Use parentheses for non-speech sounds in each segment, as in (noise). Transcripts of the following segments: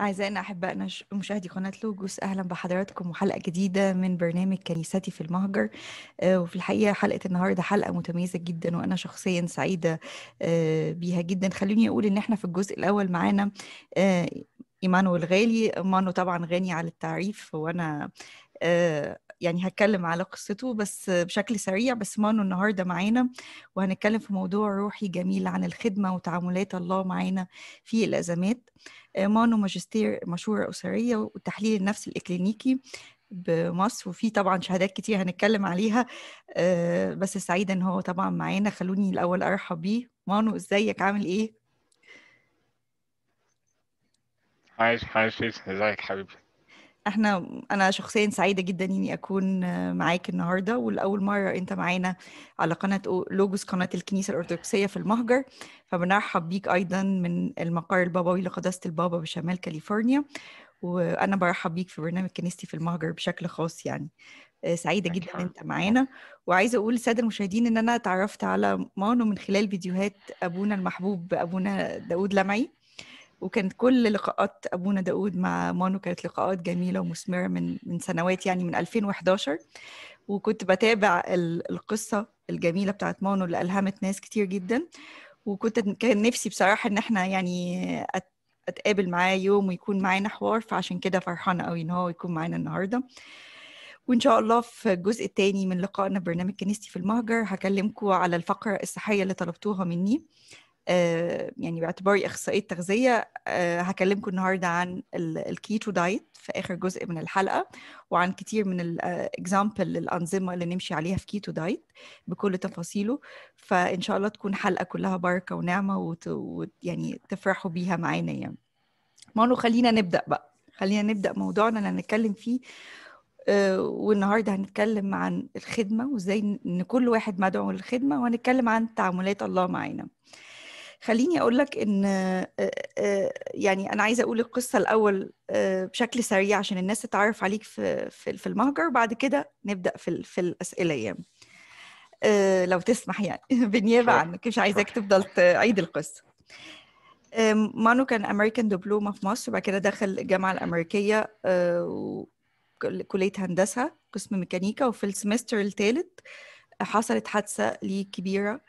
أعزائنا أحبائنا مشاهدي قناة لوجوس أهلا بحضراتكم وحلقة جديدة من برنامج كنيستي في المهجر آه، وفي الحقيقة حلقة النهاردة حلقة متميزة جدا وأنا شخصيا سعيدة آه، بيها جدا خلوني أقول إن إحنا في الجزء الأول معانا آه، إيمانو الغالي إيمانو طبعا غني على التعريف وأنا يعني هتكلم على قصته بس بشكل سريع بس مانو النهارده معانا وهنتكلم في موضوع روحي جميل عن الخدمه وتعاملات الله معانا في الازمات آه، مانو ماجستير مشوره اسريه وتحليل النفس الاكلينيكي بمصر وفي طبعا شهادات كتير هنتكلم عليها آه، بس سعيدة ان هو طبعا معانا خلوني الاول ارحب بيه مانو ازيك عامل ايه عايش عايش ازيك حبيبي احنا انا شخصيا سعيده جدا اني اكون معاك النهارده ولاول مره انت معانا على قناه لوجوس قناه الكنيسه الارثوذكسيه في المهجر فبنرحب بيك ايضا من المقر البابوي لقداسه البابا بشمال كاليفورنيا وانا برحب بيك في برنامج كنيستي في المهجر بشكل خاص يعني سعيده جدا ان انت معانا وعايزه اقول للساده المشاهدين ان انا اتعرفت على مانو من خلال فيديوهات ابونا المحبوب ابونا داود لمعي وكانت كل لقاءات ابونا داود مع مانو كانت لقاءات جميله ومثمره من من سنوات يعني من 2011 وكنت بتابع القصه الجميله بتاعت مانو اللي الهمت ناس كتير جدا وكنت كان نفسي بصراحه ان احنا يعني اتقابل معاه يوم ويكون معانا حوار فعشان كده فرحانه قوي ان هو يكون معانا النهارده وان شاء الله في الجزء الثاني من لقائنا برنامج كنيستي في المهجر هكلمكم على الفقره الصحيه اللي طلبتوها مني آه، يعني باعتباري اخصائيه تغذيه آه، هكلمكم النهارده عن الكيتو دايت في اخر جزء من الحلقه وعن كتير من الاكزامبل آه، الانظمه اللي نمشي عليها في كيتو دايت بكل تفاصيله فان شاء الله تكون حلقه كلها بركه ونعمه ويعني وت... يعني تفرحوا بيها معانا يعني مانو خلينا نبدا بقى خلينا نبدا موضوعنا اللي هنتكلم فيه والنهارده هنتكلم عن الخدمه وازاي ان كل واحد مدعو للخدمه وهنتكلم عن تعاملات الله معانا خليني اقول لك ان يعني انا عايزه اقول القصه الاول بشكل سريع عشان الناس تتعرف عليك في في المهجر بعد كده نبدا في في الاسئله يعني لو تسمح يعني (laughs) بالنيابه عنك مش عايزاك تفضل تعيد القصه آمم، مانو كان امريكان دبلومه في مصر وبعد كده دخل الجامعه الامريكيه كليه هندسه قسم ميكانيكا وفي السمستر الثالث حصلت حادثه ليه كبيره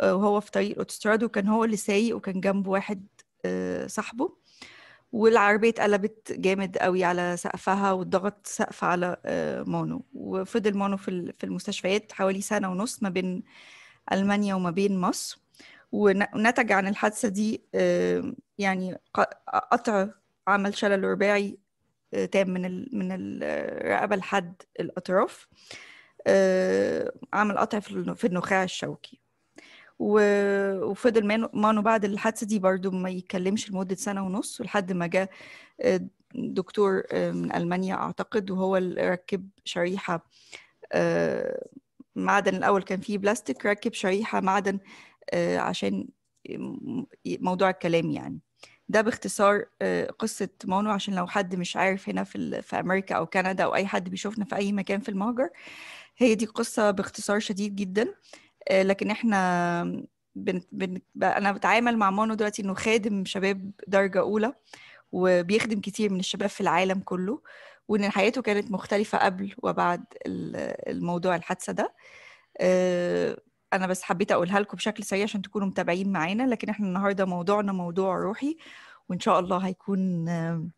آه، وهو في طريق الاوتوستراد وكان هو اللي سايق وكان جنبه واحد آه، صاحبه والعربية اتقلبت جامد قوي على سقفها واتضغط سقف على آه، مونو وفضل مونو في المستشفيات حوالي سنة ونص ما بين ألمانيا وما بين مصر ونتج عن الحادثة دي يعني قطع عمل شلل رباعي تام من من الرقبة لحد الأطراف عمل قطع في النخاع الشوكي وفضل مانو بعد الحادثه دي برضو ما يتكلمش لمده سنه ونص لحد ما جاء آه، دكتور آه، من المانيا اعتقد وهو اللي ركب شريحه آه، معدن الاول كان فيه بلاستيك ركب شريحه معدن عشان موضوع الكلام يعني ده باختصار قصة مانو عشان لو حد مش عارف هنا في, في أمريكا أو كندا أو أي حد بيشوفنا في أي مكان في المهجر هي دي قصة باختصار شديد جدا آه، لكن احنا بن... بن... انا بتعامل مع مانو دلوقتي انه خادم شباب درجه اولى وبيخدم كتير من الشباب في العالم كله وان حياته كانت مختلفه قبل وبعد الموضوع الحادثه ده آه، انا بس حبيت اقولها لكم بشكل سريع عشان تكونوا متابعين معانا لكن احنا النهارده موضوعنا موضوع روحي وان شاء الله هيكون آه،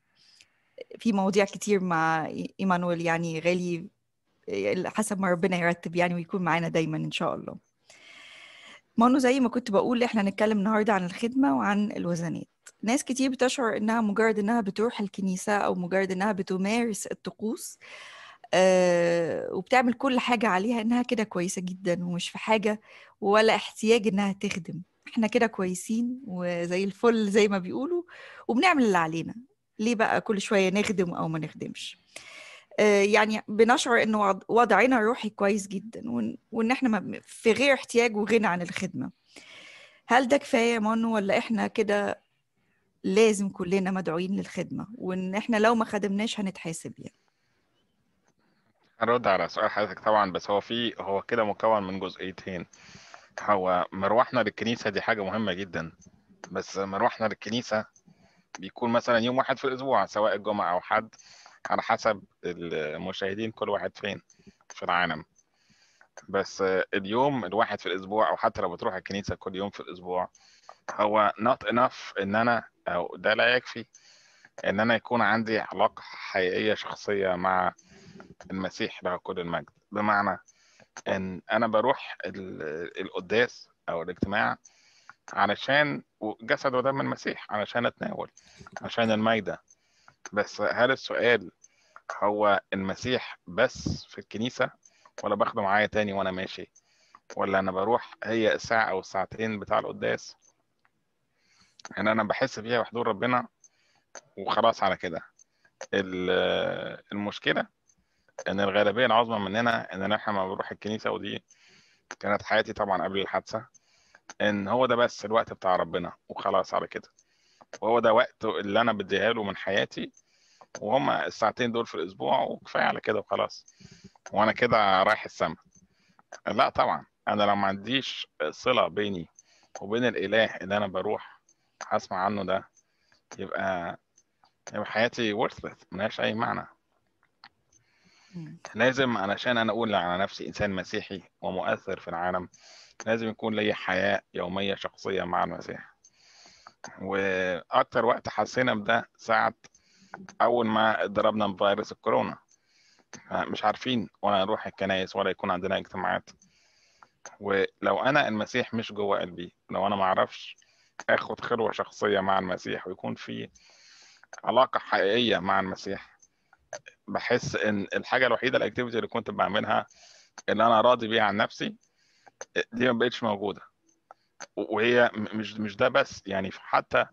في مواضيع كتير مع ايمانويل يعني غالي حسب ما ربنا يرتب يعني ويكون معانا دايما ان شاء الله مانو زي ما كنت بقول احنا هنتكلم النهارده عن الخدمه وعن الوزنات ناس كتير بتشعر انها مجرد انها بتروح الكنيسه او مجرد انها بتمارس الطقوس آه وبتعمل كل حاجه عليها انها كده كويسه جدا ومش في حاجه ولا احتياج انها تخدم احنا كده كويسين وزي الفل زي ما بيقولوا وبنعمل اللي علينا ليه بقى كل شويه نخدم او ما نخدمش آه، يعني بنشعر انه وضعنا الروحي كويس جدا وان احنا في غير احتياج وغنى عن الخدمه هل ده كفايه يا ولا احنا كده لازم كلنا مدعوين للخدمه وان احنا لو ما خدمناش هنتحاسب يعني هرد على سؤال حضرتك طبعا بس هو في هو كده مكون من جزئيتين هو مروحنا للكنيسه دي حاجه مهمه جدا بس مروحنا للكنيسه بيكون مثلا يوم واحد في الاسبوع سواء الجمعه او حد على حسب المشاهدين كل واحد فين في العالم بس اليوم الواحد في الاسبوع او حتى لو بتروح الكنيسه كل يوم في الاسبوع هو not enough ان انا او ده لا يكفي ان انا يكون عندي علاقه حقيقيه شخصيه مع المسيح له كل المجد بمعنى ان انا بروح القداس او الاجتماع علشان جسد ودم المسيح علشان اتناول عشان المايده بس هل السؤال هو المسيح بس في الكنيسة ولا باخده معايا تاني وأنا ماشي ولا أنا بروح هي الساعة أو الساعتين بتاع القداس إن يعني أنا بحس فيها بحضور ربنا وخلاص على كده المشكلة إن الغالبية العظمى مننا إن إحنا لما بنروح الكنيسة ودي كانت حياتي طبعا قبل الحادثة إن هو ده بس الوقت بتاع ربنا وخلاص على كده وهو ده وقت اللي انا بديها له من حياتي وهم الساعتين دول في الاسبوع وكفايه على كده وخلاص وانا كده رايح السما لا طبعا انا لو ما عنديش صله بيني وبين الاله اللي انا بروح اسمع عنه ده يبقى يبقى حياتي worthless ملهاش اي معنى لازم علشان انا اقول على نفسي انسان مسيحي ومؤثر في العالم لازم يكون لي حياه يوميه شخصيه مع المسيح واكتر وقت حسينا بده ساعه اول ما ضربنا بفيروس الكورونا مش عارفين ولا نروح الكنايس ولا يكون عندنا اجتماعات ولو انا المسيح مش جوه قلبي لو انا ما اعرفش اخد خلوه شخصيه مع المسيح ويكون في علاقه حقيقيه مع المسيح بحس ان الحاجه الوحيده الاكتيفيتي اللي كنت بعملها اللي انا راضي بيها عن نفسي دي ما بقتش موجوده وهي مش مش ده بس يعني حتى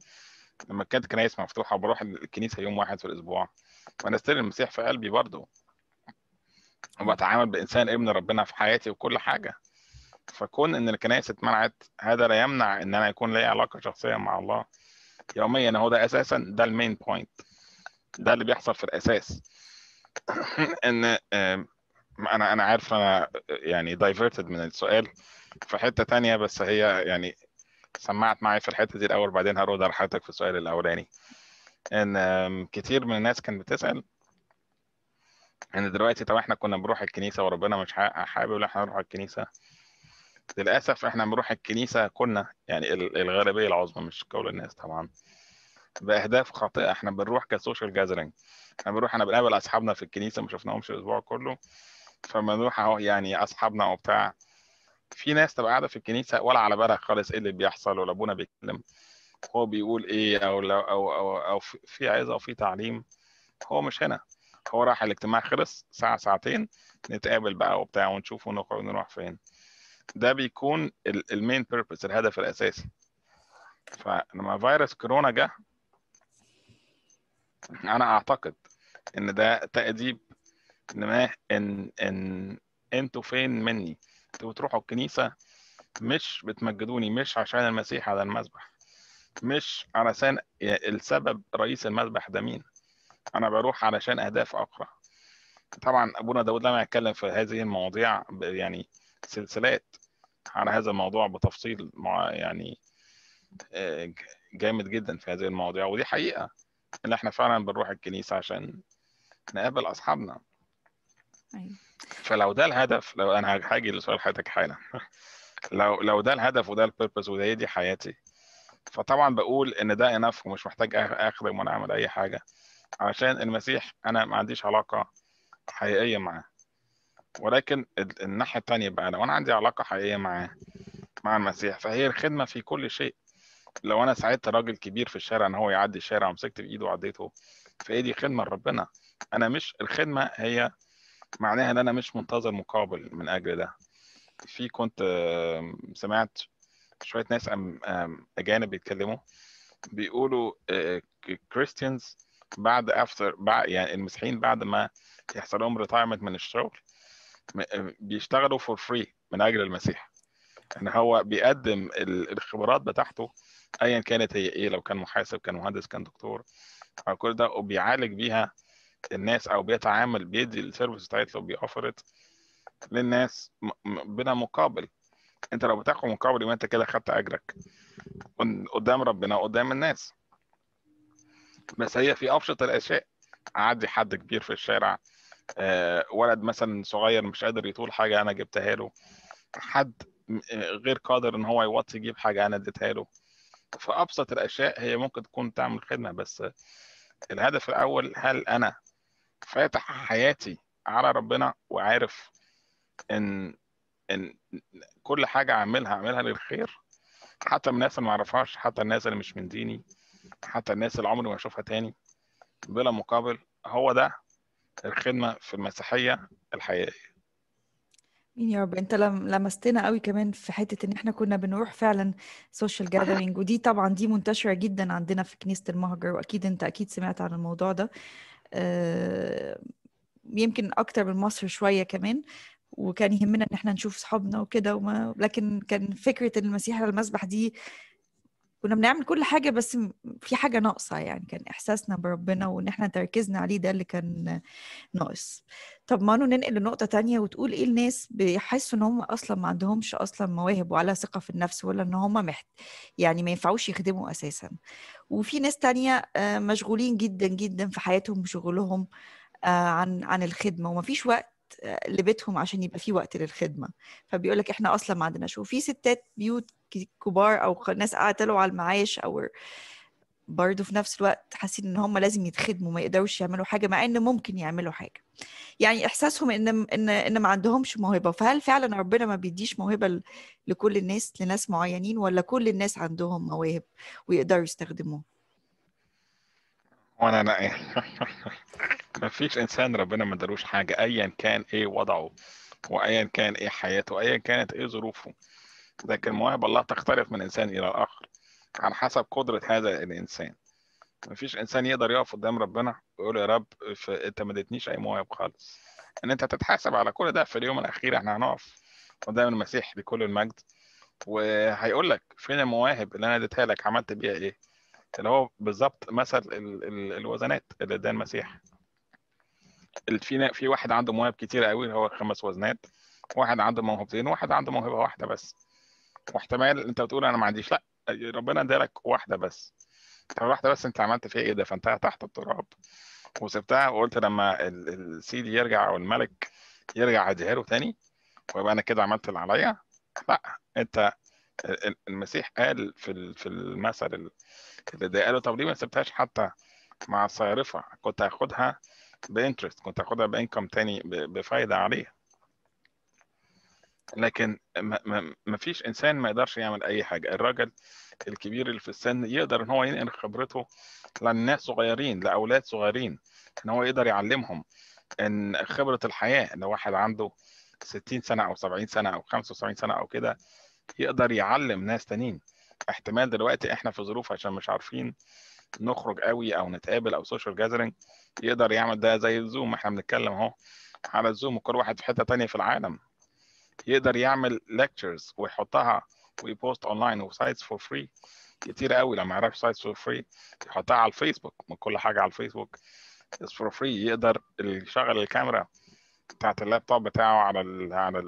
لما كانت الكنايس مفتوحه بروح الكنيسه يوم واحد في الاسبوع وانا استلم المسيح في قلبي برضه وبتعامل بانسان ابن ربنا في حياتي وكل حاجه فكون ان الكنائس اتمنعت هذا لا يمنع ان انا يكون لي علاقه شخصيه مع الله يوميا هو ده اساسا ده المين بوينت ده اللي بيحصل في الاساس (clears throat) ان انا انا عارف انا آه، يعني دايفرتد من السؤال في حته تانية بس هي يعني سمعت معايا في الحته دي الاول بعدين هرد على حضرتك في السؤال الاولاني ان كتير من الناس كانت بتسال ان دلوقتي طب احنا كنا بنروح الكنيسه وربنا مش حابب ان احنا نروح الكنيسه للاسف احنا بنروح الكنيسه كنا يعني الغالبيه العظمى مش كل الناس طبعا باهداف خاطئه احنا بنروح كسوشيال جاذرنج احنا بنروح احنا بنقابل اصحابنا في الكنيسه ما شفناهمش الاسبوع كله فبنروح اهو يعني اصحابنا وبتاع في ناس تبقى قاعده في الكنيسه ولا على بالها خالص ايه اللي بيحصل ولا ابونا بيتكلم هو بيقول ايه او لو او او, أو في عظه او في تعليم هو مش هنا هو راح الاجتماع خلص ساعه ساعتين نتقابل بقى وبتاع ونشوف ونخرج ونروح فين ده بيكون المين بيربز الهدف الاساسي فلما فيروس كورونا جه انا اعتقد ان ده تاديب ما ان ان انتوا فين مني وتروحوا الكنيسة مش بتمجدوني مش عشان المسيح على المذبح مش علشان السبب رئيس المذبح ده مين أنا بروح علشان أهداف أخرى طبعا أبونا داود لما يتكلم في هذه المواضيع يعني سلسلات على هذا الموضوع بتفصيل مع يعني آه، جامد جدا في هذه المواضيع ودي حقيقة إن إحنا فعلا بنروح الكنيسة عشان نقابل أصحابنا أيوة. فلو ده الهدف لو انا هاجي لسؤال حياتك حالا (laughs) لو لو ده الهدف وده البيربز وده دي حياتي فطبعا بقول ان ده انف ومش محتاج اخدم ولا اعمل اي حاجه عشان المسيح انا ما عنديش علاقه حقيقيه معاه ولكن الناحيه الثانيه بقى لو انا عندي علاقه حقيقيه معاه مع المسيح فهي الخدمه في كل شيء لو انا ساعدت راجل كبير في الشارع ان هو يعدي الشارع ومسكت بايده وعديته فهي دي خدمه لربنا انا مش الخدمه هي معناها ان انا مش منتظر مقابل من اجل ده في كنت سمعت شويه ناس اجانب بيتكلموا بيقولوا آه، كريستيانز بعد افتر بعد يعني المسيحيين بعد ما يحصل لهم ريتايرمنت من الشغل آه، بيشتغلوا فور فري من اجل المسيح ان هو بيقدم الخبرات بتاعته ايا كانت هي ايه لو كان محاسب كان مهندس كان دكتور آه، كل ده وبيعالج بيها الناس او بيتعامل بيدي السيرفيس بتاعته وبيأفرت للناس بلا مقابل انت لو بتاخد مقابل يبقى انت كده خدت اجرك قدام ربنا وقدام الناس بس هي في ابسط الاشياء عادي حد كبير في الشارع آه، ولد مثلا صغير مش قادر يطول حاجه انا جبتها له حد غير قادر ان هو يوطي يجيب حاجه انا اديتها له فابسط الاشياء هي ممكن تكون تعمل خدمه بس الهدف الاول هل انا فاتح حياتي على ربنا وعارف ان ان كل حاجه اعملها اعملها للخير حتى من الناس اللي ما اعرفهاش حتى الناس اللي مش من ديني حتى الناس اللي عمري ما اشوفها تاني بلا مقابل هو ده الخدمه في المسيحيه الحقيقيه مين يا رب انت لمستنا قوي كمان في حته ان احنا كنا بنروح فعلا سوشيال جاذرينج ودي طبعا دي منتشره جدا عندنا في كنيسه المهجر واكيد انت اكيد سمعت عن الموضوع ده آه، يمكن اكتر من مصر شويه كمان وكان يهمنا ان احنا نشوف صحابنا وكده لكن كان فكره المسيح على المسبح دي كنا بنعمل كل حاجه بس في حاجه ناقصه يعني كان احساسنا بربنا وان احنا تركيزنا عليه ده اللي كان ناقص طب ما ننقل لنقطه تانية وتقول ايه الناس بيحسوا ان هم اصلا ما عندهمش اصلا مواهب ولا ثقه في النفس ولا ان هم محت... يعني ما ينفعوش يخدموا اساسا وفي ناس تانية آه، مشغولين جدا جدا في حياتهم وشغلهم آه، عن عن الخدمه ومفيش وقت لبيتهم عشان يبقى في وقت للخدمه فبيقول لك احنا اصلا ما عندناش وفي ستات بيوت كبار او ناس قعدوا على المعاش او برضه في نفس الوقت حاسين ان هم لازم يتخدموا ما يقدروش يعملوا حاجه مع ان ممكن يعملوا حاجه يعني احساسهم ان ان ان ما عندهمش موهبه فهل فعلا ربنا ما بيديش موهبه لكل الناس لناس معينين ولا كل الناس عندهم مواهب ويقدروا يستخدموها وانا انا ايه (laughs) ما فيش انسان ربنا ما ادالوش حاجه ايا كان ايه وضعه وايا كان ايه حياته وايا كانت ايه ظروفه لكن مواهب الله تختلف من انسان الى الاخر على حسب قدره هذا الانسان ما فيش انسان يقدر يقف قدام ربنا ويقول يا رب انت ما اديتنيش اي مواهب خالص ان انت تتحاسب على كل ده في اليوم الاخير احنا هنقف قدام المسيح لكل المجد وهيقول لك فين المواهب اللي انا اديتها لك عملت بيها ايه اللي هو بالظبط مثل ال ال الوزنات اللي اداها المسيح في في واحد عنده مواهب كتير قوي اللي هو خمس وزنات واحد عنده موهبتين واحد عنده موهبه واحده بس واحتمال انت بتقول انا ما عنديش لا ربنا ادالك واحده بس طب واحده بس انت عملت فيها ايه دفنتها تحت التراب وسبتها وقلت لما السيد يرجع او الملك يرجع اديها له تاني ويبقى انا كده عملت اللي عليا لا انت المسيح قال في في المثل اللي ده قال طب ليه ما سبتهاش حتى مع الصيرفه كنت هاخدها بانترست كنت هاخدها بانكم تاني بفايده عليها لكن ما فيش انسان ما يقدرش يعمل اي حاجه الراجل الكبير اللي في السن يقدر ان هو ينقل خبرته للناس صغيرين لاولاد صغيرين ان هو يقدر يعلمهم ان خبره الحياه لو واحد عنده 60 سنه او 70 سنه او 75 سنه او كده يقدر يعلم ناس تانيين احتمال دلوقتي احنا في ظروف عشان مش عارفين نخرج قوي او نتقابل او سوشيال جاذرنج يقدر يعمل ده زي الزوم احنا بنتكلم اهو على الزوم وكل واحد في حته تانية في العالم يقدر يعمل ليكتشرز ويحطها ويبوست اونلاين وسايتس فور فري كتير قوي لما يعرف سايتس فور فري يحطها على الفيسبوك من كل حاجه على الفيسبوك از فور فري يقدر يشغل الكاميرا بتاعت اللابتوب بتاعه على الـ على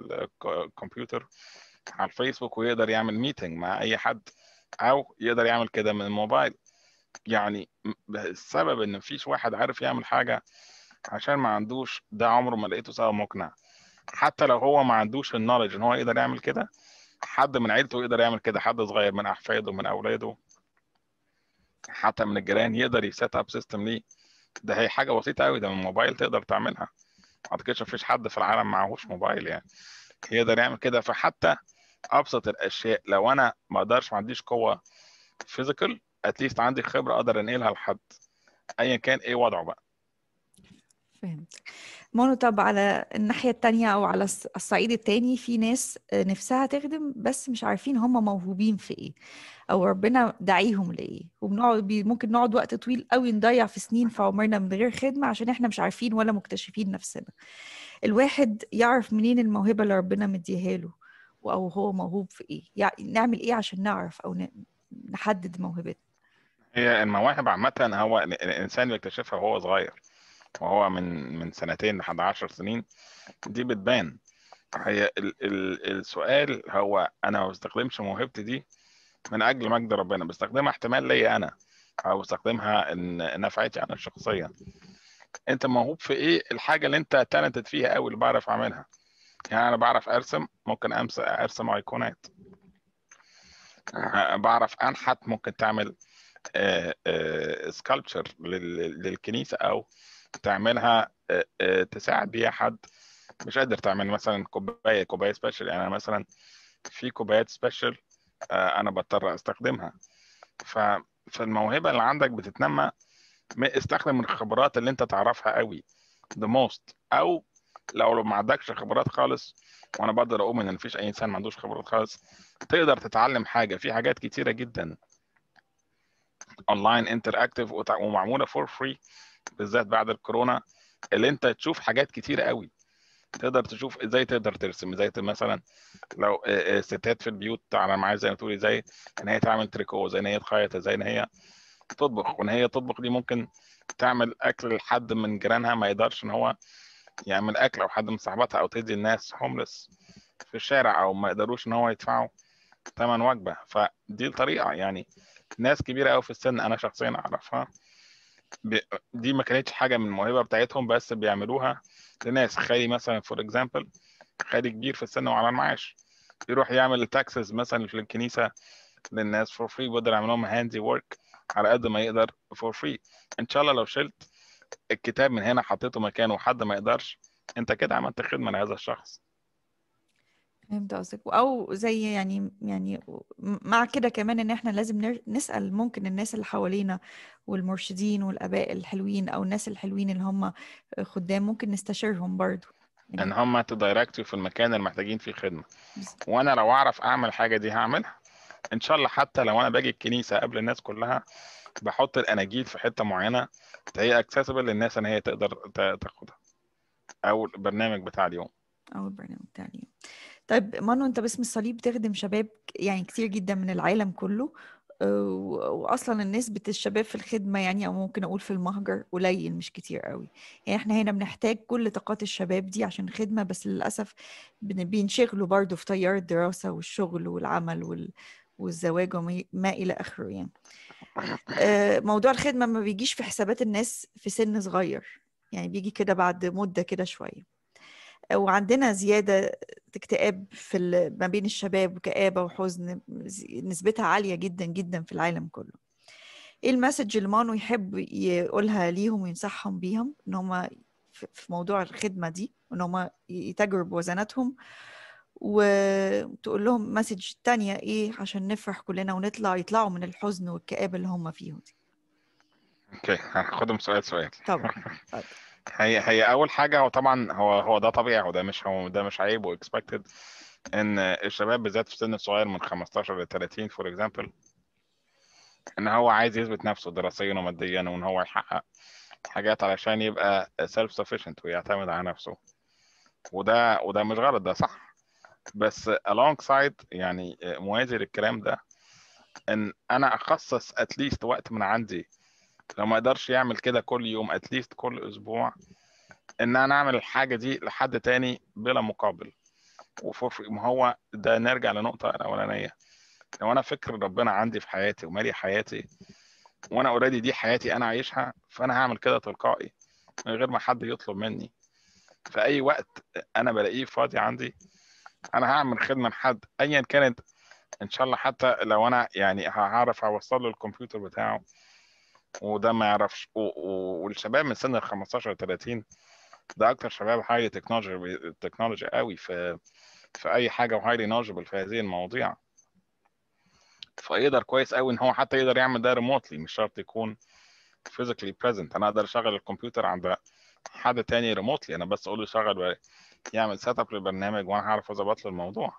الكمبيوتر على الفيسبوك ويقدر يعمل ميتنج مع اي حد او يقدر يعمل كده من الموبايل يعني السبب ان مفيش واحد عارف يعمل حاجه عشان ما عندوش ده عمره ما لقيته سبب مقنع حتى لو هو ما عندوش النولج ان هو يقدر يعمل كده حد من عيلته يقدر يعمل كده حد صغير من احفاده من اولاده حتى من الجيران يقدر يسيت اب سيستم ليه ده هي حاجه بسيطه قوي ده من موبايل تقدر تعملها ما اعتقدش مفيش حد في العالم معهوش موبايل يعني يقدر يعمل كده فحتى ابسط الاشياء لو انا ما اقدرش ما عنديش قوه فيزيكال اتليست عندي خبره اقدر انقلها لحد ايا كان ايه وضعه بقى فهمت طب على الناحية الثانيه أو على الصعيد الثاني في ناس نفسها تخدم بس مش عارفين هم موهوبين في إيه أو ربنا دعيهم لإيه وبنقعد ممكن نقعد وقت طويل قوي نضيع في سنين في عمرنا من غير خدمة عشان إحنا مش عارفين ولا مكتشفين نفسنا الواحد يعرف منين الموهبة اللي ربنا مديها له او هو موهوب في ايه يعني نعمل ايه عشان نعرف او نحدد موهبتنا هي المواهب عامة هو الإنسان بيكتشفها وهو صغير وهو من من سنتين لحد عشر سنين دي بتبان هي ال ال السؤال هو أنا ما بستخدمش موهبتي دي من أجل مجد ربنا بستخدمها احتمال ليا أنا أو بستخدمها إن نفعتي أنا شخصيا أنت موهوب في إيه الحاجة اللي أنت تالنتد فيها أوي اللي بعرف أعملها يعني انا بعرف ارسم ممكن امس ارسم ايقونات بعرف انحت ممكن تعمل سكالبتشر آه، آه، للكنيسه او تعملها آه، تساعد بيها حد مش قادر تعمل مثلا كوبايه كوبايه سبيشال يعني مثلا في كوبايات سبيشال انا بضطر استخدمها فالموهبه اللي عندك بتتنمى استخدم الخبرات اللي انت تعرفها قوي the most او لو ما عندكش خبرات خالص وانا بقدر اقول ان مفيش اي انسان ما عندوش خبرات خالص تقدر تتعلم حاجه في حاجات كتيره جدا اونلاين انتراكتيف ومعموله فور فري بالذات بعد الكورونا اللي انت تشوف حاجات كتيره قوي تقدر تشوف ازاي تقدر ترسم ازاي مثلا لو ستات في البيوت على معايا زي ما يعني تقول ازاي ان هي تعمل تريكو ازاي ان هي تخيط ازاي ان هي تطبخ وان هي تطبخ دي ممكن تعمل اكل لحد من جيرانها ما يقدرش ان هو يعمل اكل او حد من صاحباتها او تدي الناس هوملس في الشارع او ما يقدروش ان هو يدفعوا ثمن وجبه فدي الطريقه يعني ناس كبيره قوي في السن انا شخصيا اعرفها دي ما كانتش حاجه من الموهبه بتاعتهم بس بيعملوها لناس خالي مثلا فور اكزامبل خالي كبير في السن وعلى المعاش يروح يعمل تاكسز مثلا في الكنيسه للناس فور فري بيقدر يعمل لهم هاندي ورك على قد ما يقدر فور فري ان شاء الله لو شلت الكتاب من هنا حطيته مكانه وحد ما يقدرش انت كده عملت خدمه لهذا الشخص فهمت قصدك او زي يعني يعني مع كده كمان ان احنا لازم نسال ممكن الناس اللي حوالينا والمرشدين والاباء الحلوين او الناس الحلوين اللي هم خدام ممكن نستشيرهم برضو يعني ان هم تدايركت في المكان اللي محتاجين فيه خدمه وانا لو اعرف اعمل حاجه دي هعملها ان شاء الله حتى لو انا باجي الكنيسه قبل الناس كلها بحط الاناجيل في حته معينه هي اكسسبل للناس ان هي تقدر تاخدها او البرنامج بتاع اليوم او البرنامج بتاع اليوم طيب مانو انت باسم الصليب بتخدم شباب يعني كتير جدا من العالم كله آه، واصلا النسبه الشباب في الخدمه يعني او ممكن اقول في المهجر قليل مش كتير قوي يعني احنا هنا بنحتاج كل طاقات الشباب دي عشان خدمه بس للاسف بينشغلوا برضو في تيار الدراسه والشغل والعمل وال... والزواج وما الى اخره يعني آه، موضوع الخدمه ما بيجيش في حسابات الناس في سن صغير يعني بيجي كده بعد مده كده شويه آه، وعندنا زياده اكتئاب في ما بين الشباب وكآبه وحزن نسبتها عاليه جدا جدا في العالم كله ايه المسج اللي مانو يحب يقولها ليهم وينصحهم بيهم ان هم في موضوع الخدمه دي وان هم يتجرب وزناتهم وتقول لهم مسج تانية ايه عشان نفرح كلنا ونطلع يطلعوا من الحزن والكآبة اللي هم فيهم دي اوكي هاخدهم سؤال سؤال طبعا (laughs) هي هي اول حاجه هو طبعا هو هو ده طبيعي وده مش هو ده مش عيب واكسبكتد ان الشباب بالذات في السن الصغير من 15 ل 30 فور اكزامبل ان هو عايز يثبت نفسه دراسيا وماديا وان هو يحقق حاجات علشان يبقى سيلف سفيشنت ويعتمد على نفسه وده وده مش غلط ده صح بس alongside يعني آه، موازي للكلام ده ان انا اخصص اتليست وقت من عندي لو ما اقدرش يعمل كده كل يوم اتليست كل اسبوع ان انا اعمل الحاجه دي لحد تاني بلا مقابل ما هو ده نرجع لنقطه الاولانيه لو انا فكر ربنا عندي في حياتي ومالي حياتي وانا اوريدي دي حياتي انا عايشها فانا هعمل كده تلقائي من غير ما حد يطلب مني في اي وقت انا بلاقيه فاضي عندي انا هعمل خدمه لحد ايا كانت ان شاء الله حتى لو انا يعني هعرف اوصل له الكمبيوتر بتاعه وده ما يعرفش والشباب من سن ال 15 ل 30 ده اكتر شباب هاي تكنولوجي تكنولوجي قوي في في اي حاجه وهايلي نوجبل في هذه المواضيع فيقدر كويس قوي ان هو حتى يقدر يعمل ده ريموتلي مش شرط يكون فيزيكلي بريزنت انا اقدر اشغل الكمبيوتر عند حد تاني ريموتلي انا بس اقول له شغل يعمل سيت اب للبرنامج وانا هعرف اظبط له الموضوع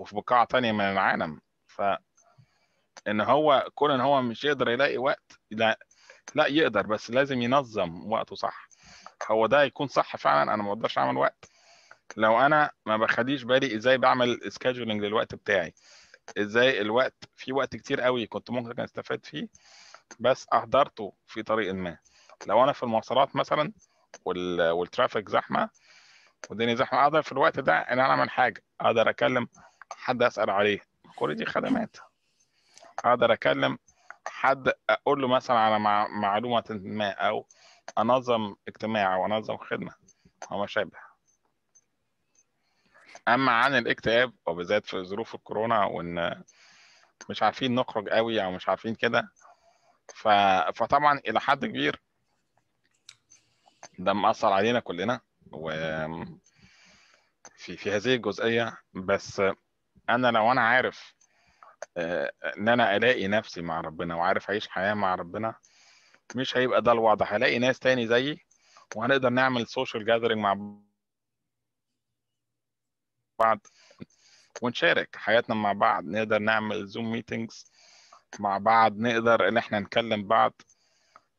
وفي بقاعه تانية من العالم ف ان هو كون ان هو مش يقدر يلاقي وقت لا لا يقدر بس لازم ينظم وقته صح هو ده يكون صح فعلا انا ما اقدرش اعمل وقت لو انا ما بخليش بالي ازاي بعمل سكادجولنج للوقت بتاعي ازاي الوقت في وقت كتير قوي كنت ممكن استفاد فيه بس احضرته في طريق ما لو انا في المواصلات مثلا والترافيك زحمه والدنيا زحمه اقدر في الوقت ده ان انا اعمل حاجه اقدر اكلم حد اسال عليه كل دي خدمات اقدر اكلم حد اقول له مثلا على معلومه ما او انظم اجتماع او انظم خدمه وما شابه اما عن الاكتئاب وبالذات في ظروف الكورونا وان مش عارفين نخرج قوي او مش عارفين كده فطبعا الى حد كبير ده مأثر علينا كلنا و في في هذه الجزئيه بس انا لو انا عارف آه، ان انا الاقي نفسي مع ربنا وعارف اعيش حياه مع ربنا مش هيبقى ده الوضع هلاقي ناس تاني زيي وهنقدر نعمل سوشيال جاذرينج مع بعض ونشارك حياتنا مع بعض نقدر نعمل زوم ميتينجز مع بعض نقدر ان احنا نكلم بعض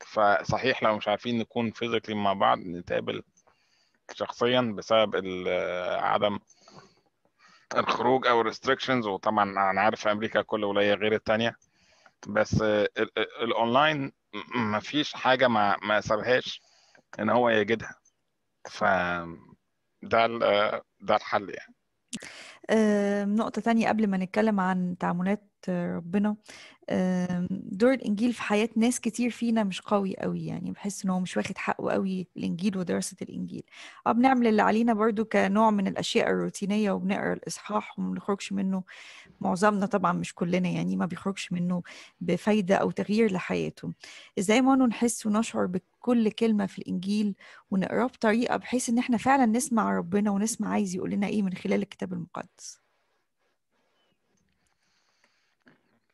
فصحيح لو مش عارفين نكون فيزيكلي مع بعض نتقابل شخصيا بسبب عدم الخروج او الريستريكشنز وطبعا انا عارف امريكا كل ولايه غير الثانيه بس الاونلاين ما فيش حاجه ما ما سابهاش ان هو يجدها ف ده ده الحل يعني آه، نقطة تانية قبل ما نتكلم عن تعاملات ربنا دور الانجيل في حياه ناس كتير فينا مش قوي قوي يعني بحس ان هو مش واخد حقه قوي الانجيل ودراسه الانجيل اه بنعمل اللي علينا برضو كنوع من الاشياء الروتينيه وبنقرا الاصحاح وما بنخرجش منه معظمنا طبعا مش كلنا يعني ما بيخرجش منه بفايده او تغيير لحياته ازاي ما نحس ونشعر بكل كلمه في الانجيل ونقراه بطريقه بحيث ان احنا فعلا نسمع ربنا ونسمع عايز يقول لنا ايه من خلال الكتاب المقدس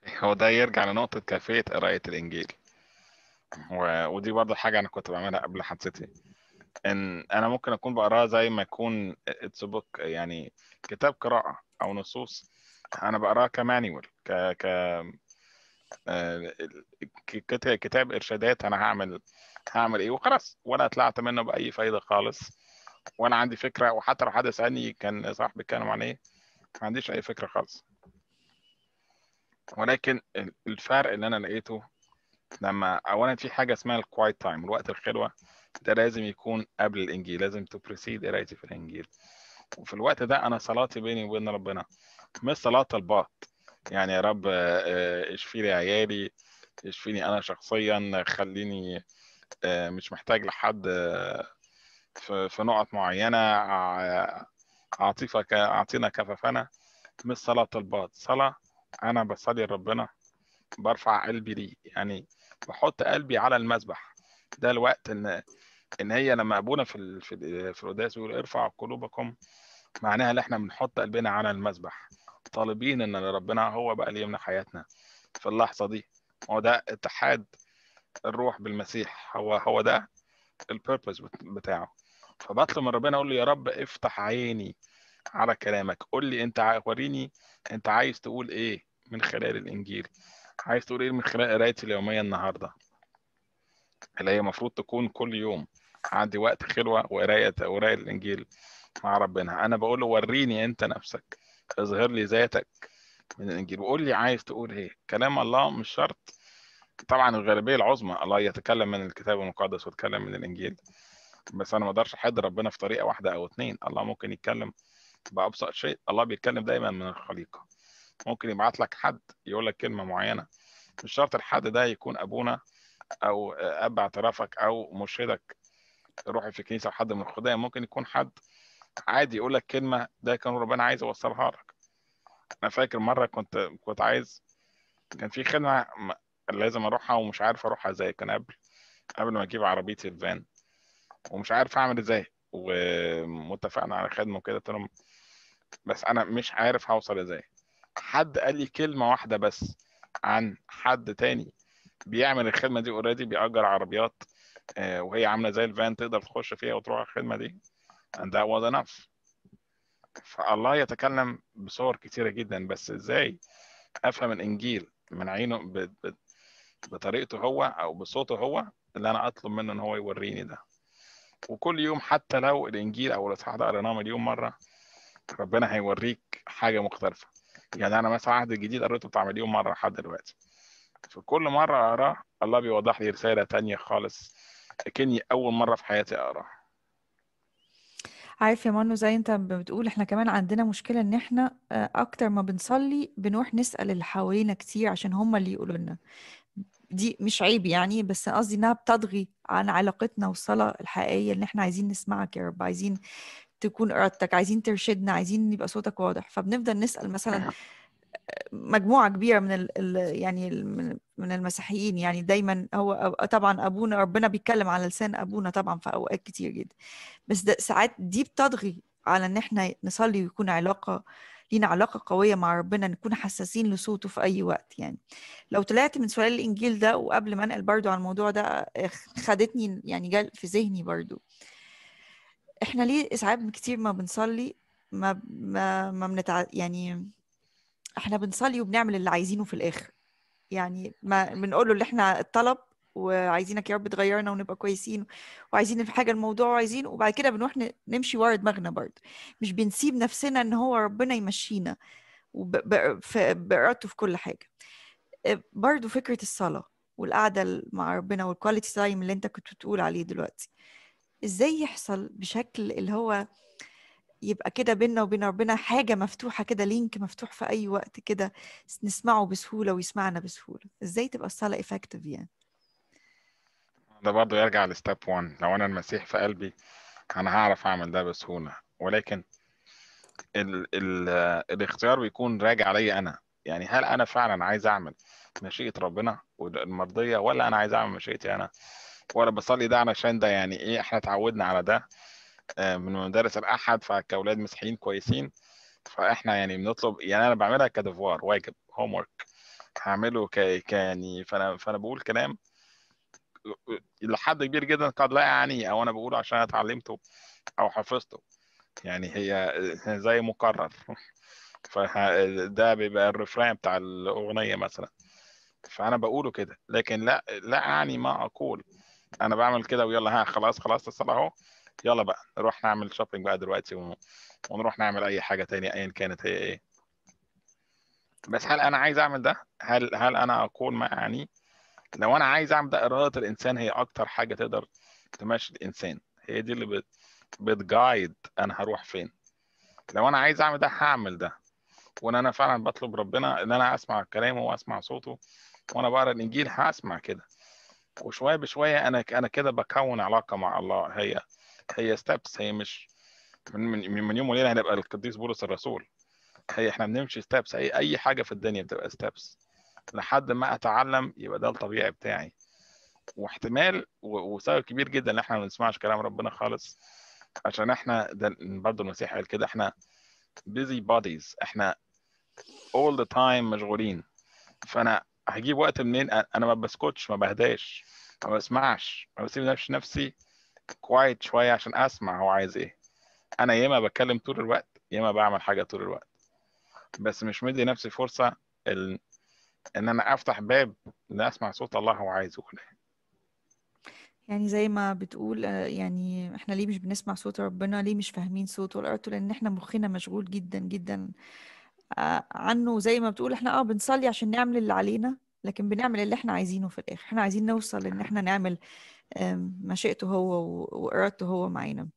(laughs) هو ده يرجع لنقطة كافية قراية الإنجيل و... ودي برضه حاجة أنا كنت بعملها قبل حادثتي إن أنا ممكن أكون بقراها زي ما يكون اتس بوك يعني كتاب قراءة أو نصوص أنا بقراها كمانيوال ك ك آه، كتاب إرشادات أنا هعمل هعمل إيه وخلاص ولا طلعت منه بأي فايدة خالص وأنا عندي فكرة وحتى لو حد سألني كان صاحبي كان عن إيه ما عنديش أي فكرة خالص ولكن الفرق اللي انا لقيته لما اولا في حاجه اسمها الكوايت تايم الوقت الخلوه ده لازم يكون قبل الانجيل لازم بريسيد قرايتي في الانجيل وفي الوقت ده انا صلاتي بيني وبين ربنا مش صلاه الباط يعني يا رب آه، اشفي لي عيالي اشفيني انا شخصيا خليني آه، مش محتاج لحد آه، في نقط معينه اعطيك اعطينا كففنا مش صلاه الباط صلاه انا بصلي لربنا برفع قلبي ليه يعني بحط قلبي على المذبح ده الوقت ان ان هي لما ابونا في في, القداس يقول ارفعوا قلوبكم معناها ان احنا بنحط قلبنا على المذبح طالبين ان ربنا هو بقى اللي يمنع حياتنا في اللحظه دي هو ده اتحاد الروح بالمسيح هو هو ده البيربز بتاعه فبطلب من ربنا اقول له يا رب افتح عيني على كلامك قول لي انت وريني انت عايز تقول ايه من خلال الانجيل عايز تقول ايه من خلال قرايتي اليوميه النهارده اللي هي المفروض تكون كل يوم عندي وقت خلوه وقرايه وقرايه الانجيل مع ربنا انا بقول له وريني انت نفسك اظهر لي ذاتك من الانجيل وقول لي عايز تقول ايه كلام الله مش شرط طبعا الغالبيه العظمى الله يتكلم من الكتاب المقدس ويتكلم من الانجيل بس انا ما اقدرش احد ربنا في طريقه واحده او اتنين الله ممكن يتكلم بأبسط شيء الله بيتكلم دايما من الخليقة ممكن يبعت لك حد يقول لك كلمة معينة مش شرط الحد ده يكون أبونا أو أب اعترافك أو مرشدك روحي في كنيسة حد من الخدام ممكن يكون حد عادي يقول لك كلمة ده كان ربنا عايز يوصلها لك أنا فاكر مرة كنت كنت عايز كان في خدمة لازم أروحها ومش عارف أروحها إزاي كان قبل قبل ما أجيب عربيتي الفان ومش عارف أعمل إزاي ومتفقنا على خدمه وكده قلت لهم بس انا مش عارف هوصل ازاي حد قال لي كلمه واحده بس عن حد تاني بيعمل الخدمه دي اوريدي بيأجر عربيات آه، وهي عامله زي الفان تقدر تخش فيها وتروح على الخدمه دي and that was enough فالله يتكلم بصور كتيره جدا بس ازاي افهم الانجيل من عينه بطريقته هو او بصوته هو اللي انا اطلب منه ان هو يوريني ده وكل يوم حتى لو الانجيل او الاصحاح ده قريناه مليون مره ربنا هيوريك حاجه مختلفه يعني انا مثلا عهد الجديد قريته بتاع مليون مره لحد دلوقتي فكل مره اقراه الله بيوضح لي رساله تانية خالص كاني اول مره في حياتي اقراه عارف يا مانو زي انت بتقول احنا كمان عندنا مشكله ان احنا آه، اكتر ما بنصلي بنروح نسال اللي حوالينا كتير عشان هم اللي يقولوا لنا دي مش عيب يعني بس قصدي انها بتضغي عن علاقتنا والصلاه الحقيقيه اللي احنا عايزين نسمعك يا رب عايزين تكون ارادتك عايزين ترشدنا عايزين يبقى صوتك واضح فبنفضل نسال مثلا مجموعه كبيره من ال يعني الـ من المسيحيين يعني دايما هو طبعا ابونا ربنا بيتكلم على لسان ابونا طبعا في اوقات كتير جدا بس ده ساعات دي بتضغي على ان احنا نصلي ويكون علاقه لينا علاقة قوية مع ربنا نكون حساسين لصوته في أي وقت يعني لو طلعت من سؤال الإنجيل ده وقبل ما أنقل برضو على الموضوع ده آه، خدتني يعني جال في ذهني برضو إحنا ليه اسعاب كتير ما بنصلي ما ما, ما بنتع... يعني إحنا بنصلي وبنعمل اللي عايزينه في الآخر يعني ما بنقول له اللي إحنا الطلب وعايزينك يا رب تغيرنا ونبقى كويسين وعايزين الحاجه الموضوع وعايزين وبعد كده بنروح نمشي ورا دماغنا برضه مش بنسيب نفسنا ان هو ربنا يمشينا بارادته في كل حاجه آه، برضه فكره الصلاه والقعده مع ربنا والكواليتي تايم اللي انت كنت بتقول عليه دلوقتي ازاي يحصل بشكل اللي هو يبقى كده بينا وبين ربنا حاجه مفتوحه كده لينك مفتوح في اي وقت كده نسمعه بسهوله ويسمعنا بسهوله ازاي تبقى الصلاه افكتيف يعني ده برضه يرجع لستاب 1 لو انا المسيح في قلبي انا هعرف اعمل ده بسهوله ولكن ال ال الاختيار بيكون راجع عليا انا يعني هل انا فعلا عايز اعمل مشيئه ربنا والمرضيه ولا انا عايز اعمل مشيئتي انا ولا بصلي ده علشان ده يعني ايه احنا اتعودنا على ده آه، من مدرس الاحد فكاولاد مسيحيين كويسين فاحنا يعني بنطلب يعني انا بعملها كدفوار واجب هوم ورك هعمله ك يعني فانا فانا بقول كلام لحد كبير جدا قد لا يعنيه او انا بقوله عشان اتعلمته او حفظته يعني هي زي مكرر (laughs) فده بيبقى الرفران بتاع الاغنيه مثلا فانا بقوله كده لكن لا لا اعني ما اقول انا بعمل كده ويلا ها خلاص خلاص الصلاه اهو يلا بقى نروح نعمل شوبينج بقى دلوقتي ونروح نعمل اي حاجه تانية ايا كانت هي ايه بس هل انا عايز اعمل ده هل هل انا اقول ما اعنيه لو انا عايز اعمل ده اراده الانسان هي اكتر حاجه تقدر تمشي الانسان هي دي اللي بت... بتجايد انا هروح فين لو انا عايز اعمل ده هعمل ده وان انا فعلا بطلب ربنا ان انا اسمع كلامه واسمع صوته وانا بقرا الانجيل هسمع كده وشويه بشويه انا انا كده بكون علاقه مع الله هي هي ستابس هي مش من من, من يوم وليله هنبقى القديس بولس الرسول هي احنا بنمشي ستابس اي اي حاجه في الدنيا بتبقى ستابس لحد ما اتعلم يبقى ده الطبيعي بتاعي واحتمال وسبب كبير جدا ان احنا ما بنسمعش كلام ربنا خالص عشان احنا ده برضه المسيح قال كده احنا بيزي بوديز احنا all the time مشغولين فانا هجيب وقت منين انا ما بسكتش ما بهداش ما بسمعش ما بسيبش نفسي كوايت شويه عشان اسمع هو عايز ايه انا يا اما بتكلم طول الوقت يا اما بعمل حاجه طول الوقت بس مش مدي نفسي فرصه ان ان انا افتح باب ان اسمع صوت الله هو عايز يقول يعني زي ما بتقول آه، يعني احنا ليه مش بنسمع صوت ربنا ليه مش فاهمين صوته لقيته لان احنا مخنا مشغول جدا جدا آه، عنه زي ما بتقول احنا اه بنصلي عشان نعمل اللي علينا لكن بنعمل اللي احنا عايزينه في الاخر احنا عايزين نوصل ان احنا نعمل مشيئته هو وارادته هو معانا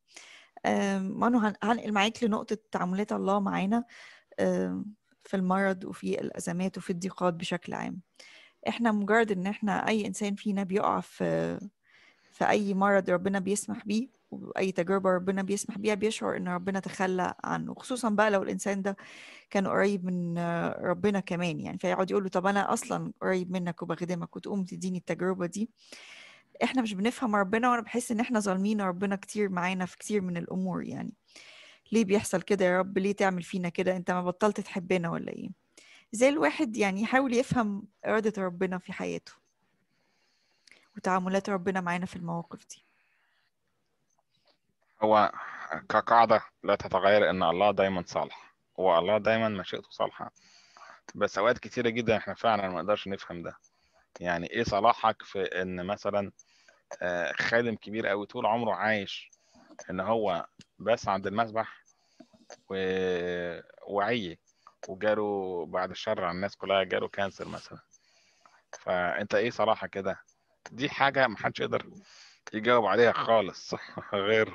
مانو هنقل معاك لنقطه تعاملات الله معانا في المرض وفي الأزمات وفي الضيقات بشكل عام احنا مجرد ان احنا اي انسان فينا بيقع في في اي مرض ربنا بيسمح بيه واي تجربه ربنا بيسمح بيها بيشعر ان ربنا تخلى عنه خصوصا بقى لو الانسان ده كان قريب من ربنا كمان يعني فيقعد يقول له طب انا اصلا قريب منك وبخدمك وتقوم تديني التجربه دي احنا مش بنفهم ربنا وانا بحس ان احنا ظالمين ربنا كتير معانا في كتير من الامور يعني ليه بيحصل كده يا رب ليه تعمل فينا كده انت ما بطلت تحبنا ولا ايه زي الواحد يعني يحاول يفهم إرادة ربنا في حياته وتعاملات ربنا معانا في المواقف دي هو كقاعدة لا تتغير إن الله دايما صالح هو الله دايما مشيئته صالحة بس أوقات كتيرة جدا إحنا فعلا ما نقدرش نفهم ده يعني إيه صلاحك في إن مثلا آه، خادم كبير أوي طول عمره عايش إن هو بس عند المسبح ووعية وجاله بعد الشر على الناس كلها جاله كانسر مثلا فانت ايه صراحه كده دي حاجه محدش يقدر يجاوب عليها خالص (laughs) غير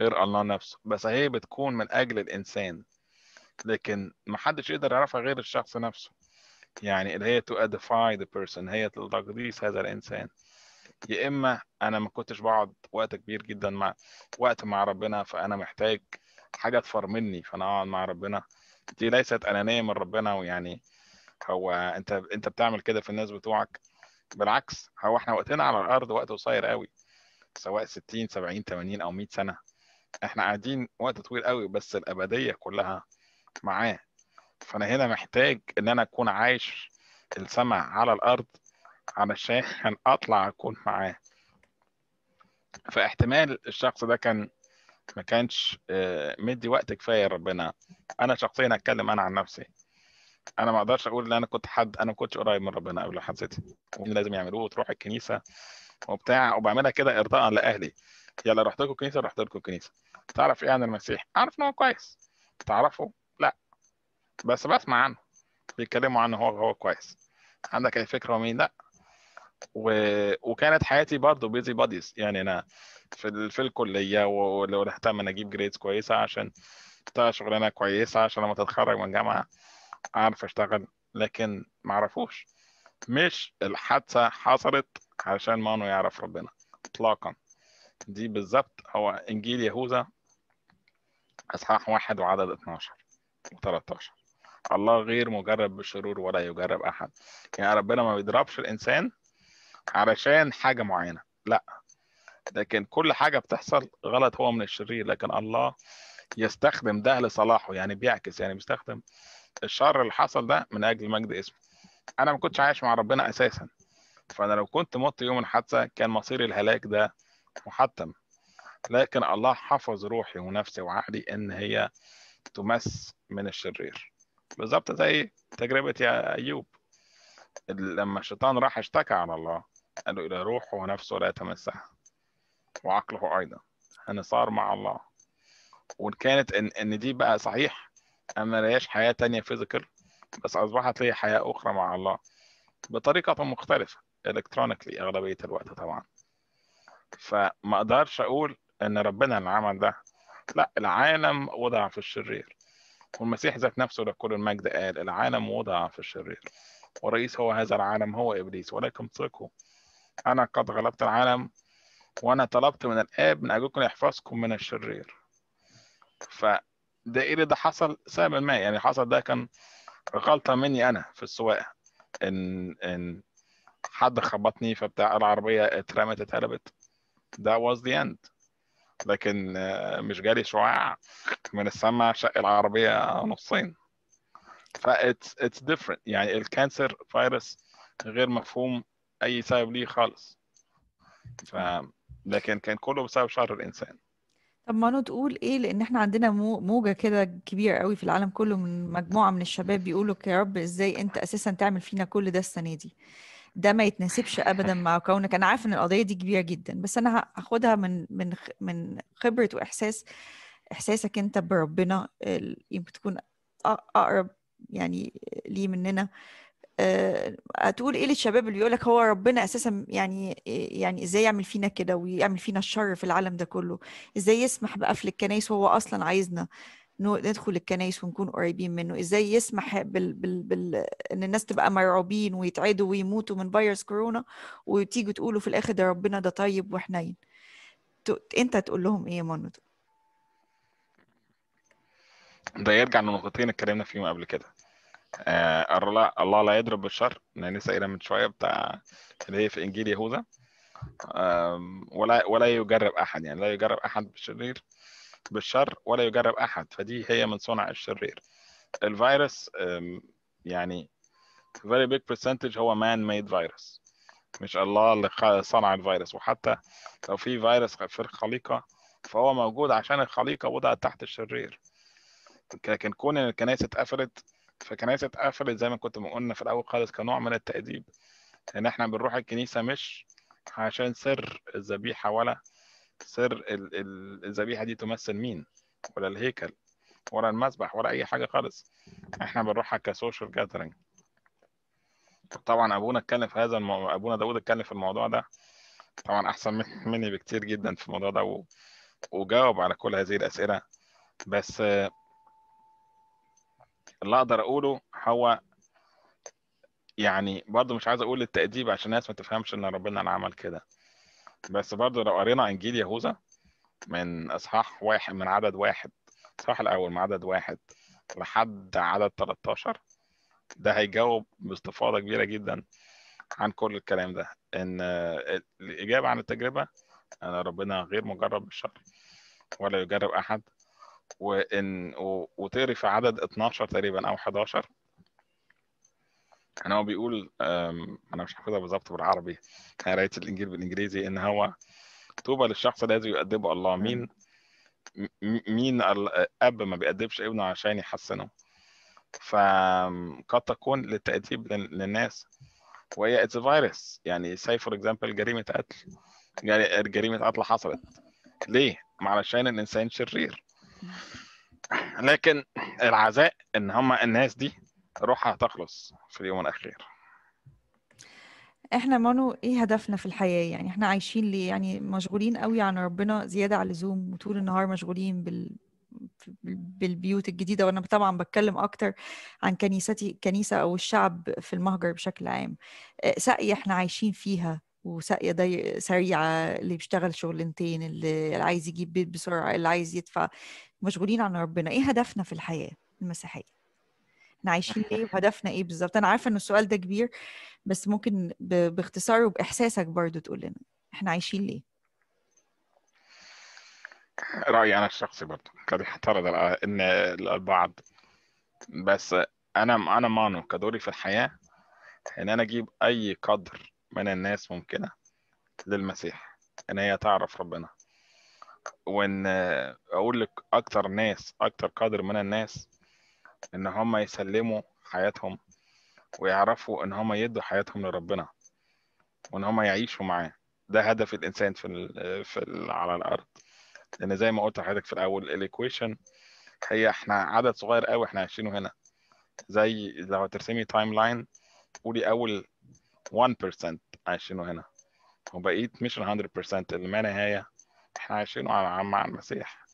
غير الله نفسه بس هي بتكون من اجل الانسان لكن محدش يقدر يعرفها غير الشخص نفسه يعني اللي هي تو ادفاي ذا بيرسون هي تقديس هذا الانسان يا اما انا ما كنتش بقعد وقت كبير جدا مع وقت مع ربنا فانا محتاج حاجه اكثر مني فانا اقعد مع ربنا دي ليست انانيه من ربنا ويعني هو انت انت بتعمل كده في الناس بتوعك بالعكس هو احنا وقتنا على الارض وقت قصير قوي سواء 60 70 80 او 100 سنه احنا قاعدين وقت طويل قوي بس الابديه كلها معاه فانا هنا محتاج ان انا اكون عايش السما على الارض علشان اطلع اكون معاه فاحتمال الشخص ده كان ما كانش آه، مدي وقت كفايه لربنا انا شخصيا اتكلم انا عن نفسي انا ما اقدرش اقول ان انا كنت حد انا ما كنتش قريب من ربنا قبل حادثتي لازم يعملوه وتروح الكنيسه وبتاع وبعملها كده ارضاء لاهلي يلا رحت لكم الكنيسه رحت لكم الكنيسه تعرف ايه عن المسيح عارف ان هو كويس تعرفه لا بس بسمع عنه بيتكلموا عنه هو هو كويس عندك اي فكره مين لا و... وكانت حياتي برضه بيزي باديز يعني انا في في الكليه ولو هتعمل انا اجيب جريدز كويسه عشان اشتغل شغلانه كويسه عشان لما تتخرج من جامعه اعرف اشتغل لكن ما عرفوش مش الحادثه حصلت عشان مانو يعرف ربنا اطلاقا دي بالظبط هو انجيل يهوذا اصحاح واحد وعدد 12 و13 الله غير مجرب بالشرور ولا يجرب احد يعني ربنا ما بيضربش الانسان علشان حاجه معينه لا لكن كل حاجه بتحصل غلط هو من الشرير لكن الله يستخدم ده لصلاحه يعني بيعكس يعني بيستخدم الشر اللي حصل ده من اجل مجد اسمه انا ما كنتش عايش مع ربنا اساسا فانا لو كنت مت يوم الحادثه كان مصير الهلاك ده محتم لكن الله حفظ روحي ونفسي وعقلي ان هي تمس من الشرير بالظبط زي تجربه يا ايوب لما الشيطان راح اشتكى على الله قال له الى روحه ونفسه لا تمسها وعقله أيضا هنصار مع الله وإن كانت إن, إن دي بقى صحيح أنا لهاش حياة تانية فيزيكال بس أصبحت لي حياة أخرى مع الله بطريقة مختلفة الكترونيكلي أغلبية الوقت طبعا فما أقدرش أقول إن ربنا اللي عمل ده لا العالم وضع في الشرير والمسيح ذات نفسه لكل المجد قال العالم وضع في الشرير ورئيس هو هذا العالم هو إبليس ولكن ثقوا أنا قد غلبت العالم وانا طلبت من الاب من اجلكم يحفظكم من الشرير فده ايه اللي ده حصل سبب ما يعني حصل ده كان غلطه مني انا في السواقه ان ان حد خبطني فبتاع العربيه اترمت اتقلبت ده was the end لكن آه، مش جالي شعاع من السما شق العربيه نصين ف اتس ديفرنت يعني الكانسر فيروس غير مفهوم اي سبب ليه خالص فاهم لكن كان كله بسبب شعر الانسان طب ما تقول ايه لان احنا عندنا موجه كده كبيره قوي في العالم كله من مجموعه من الشباب بيقولوا يا رب ازاي انت اساسا تعمل فينا كل ده السنه دي ده ما يتناسبش ابدا (laughs) مع كونك انا عارف ان القضيه دي كبيره جدا بس انا هاخدها من من من خبره واحساس احساسك انت بربنا يمكن تكون اقرب يعني ليه مننا آه، هتقول ايه للشباب اللي يقولك هو ربنا اساسا يعني يعني ازاي يعمل فينا كده ويعمل فينا الشر في العالم ده كله ازاي يسمح بقفل الكنايس وهو اصلا عايزنا ندخل الكنايس ونكون قريبين منه ازاي يسمح بال... بال... بال... ان الناس تبقى مرعوبين ويتعدوا ويموتوا من فيروس كورونا وتيجي تقولوا في الاخر ده ربنا ده طيب وحنين إيه؟ ت... انت تقول لهم ايه يا منو ده يرجع لنقطتين اتكلمنا فيهم قبل كده آه الله, لا يضرب بالشر انا لسه قايلها من شويه بتاع اللي هي في انجيل يهوذا ولا ولا يجرب احد يعني لا يجرب احد بالشرير بالشر ولا يجرب احد فدي هي من صنع الشرير الفيروس يعني very big percentage هو man made virus مش الله اللي صنع الفيروس وحتى لو في فيروس في الخليقه فهو موجود عشان الخليقه وضعت تحت الشرير لكن كون ان الكنائس اتقفلت فكنايسة اتقفلت زي ما كنت ما قلنا في الأول خالص كنوع من التأديب إن إحنا بنروح الكنيسة مش عشان سر الذبيحة ولا سر الذبيحة دي تمثل مين ولا الهيكل ولا المسبح ولا أي حاجة خالص إحنا بنروحها كسوشيال جاذرينج طبعا أبونا اتكلم في هذا المو... أبونا داود اتكلم في الموضوع ده طبعا أحسن مني بكتير جدا في الموضوع ده و... وجاوب على كل هذه الأسئلة بس اللي اقدر اقوله هو يعني برضه مش عايز اقول التأديب عشان الناس ما تفهمش ان ربنا اللي عمل كده بس برضه لو قرينا انجيل يهوذا من اصحاح واحد من عدد واحد الاصحاح الاول من عدد واحد لحد عدد 13 ده هيجاوب باستفاضه كبيره جدا عن كل الكلام ده ان الاجابه عن التجربه ان ربنا غير مجرب بالشر ولا يجرب احد وان وتقري في عدد 12 تقريبا او 11 انا هو بيقول انا مش حافظها بالظبط بالعربي انا قريت الانجيل بالانجليزي ان هو طوبى للشخص الذي يؤدبه الله مين مين الاب ما بيأدبش ابنه عشان يحسنه فقد تكون للتأديب للناس وهي اتس فيروس يعني سي فور اكزامبل جريمه قتل يعني جريمه قتل حصلت ليه؟ علشان الانسان شرير لكن العزاء ان هم الناس دي روحها تخلص في اليوم الاخير احنا مانو ايه هدفنا في الحياه يعني احنا عايشين ليه يعني مشغولين قوي عن ربنا زياده على اللزوم وطول النهار مشغولين بال بالبيوت الجديده وانا طبعا بتكلم اكتر عن كنيستي كنيسه او الشعب في المهجر بشكل عام آه، سقي احنا عايشين فيها وساقيه ضي... سريعه اللي بيشتغل شغلانتين اللي عايز يجيب بيت بسرعه اللي عايز يدفع مشغولين عن ربنا ايه هدفنا في الحياه المسيحيه احنا عايشين ليه (laughs) وهدفنا ايه بالظبط انا عارفه ان السؤال ده كبير بس ممكن ب... باختصار وباحساسك برضو تقول لنا احنا عايشين ليه رايي انا الشخصي برضه قد يحترض ان البعض بس انا انا مانو كدوري في الحياه ان انا اجيب اي قدر من الناس ممكنة للمسيح إن هي تعرف ربنا وإن أقول لك أكتر ناس أكتر قدر من الناس إن هم يسلموا حياتهم ويعرفوا إن هم يدوا حياتهم لربنا وإن هم يعيشوا معاه ده هدف الإنسان في الـ في الـ على الأرض لأن زي ما قلت لحضرتك في الأول الإيكويشن هي إحنا عدد صغير قوي إحنا عايشينه هنا زي لو هترسمي تايم لاين قولي أول 1% عايشينه هنا وبقيت مش 100% اللي ما نهاية احنا عايشينه مع المسيح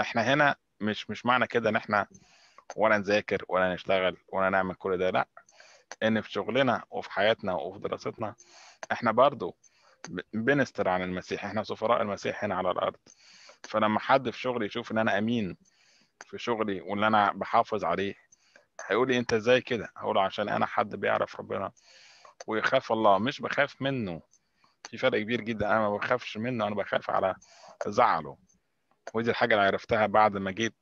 احنا هنا مش مش معنى كده ان احنا ولا نذاكر ولا نشتغل ولا نعمل كل ده لا ان في شغلنا وفي حياتنا وفي دراستنا احنا برضو بنستر عن المسيح احنا سفراء المسيح هنا على الارض فلما حد في شغلي يشوف ان انا امين في شغلي واللي انا بحافظ عليه هيقول لي انت ازاي كده هقول عشان انا حد بيعرف ربنا ويخاف الله مش بخاف منه في فرق كبير جدا انا ما بخافش منه انا بخاف على زعله ودي الحاجه اللي عرفتها بعد ما جيت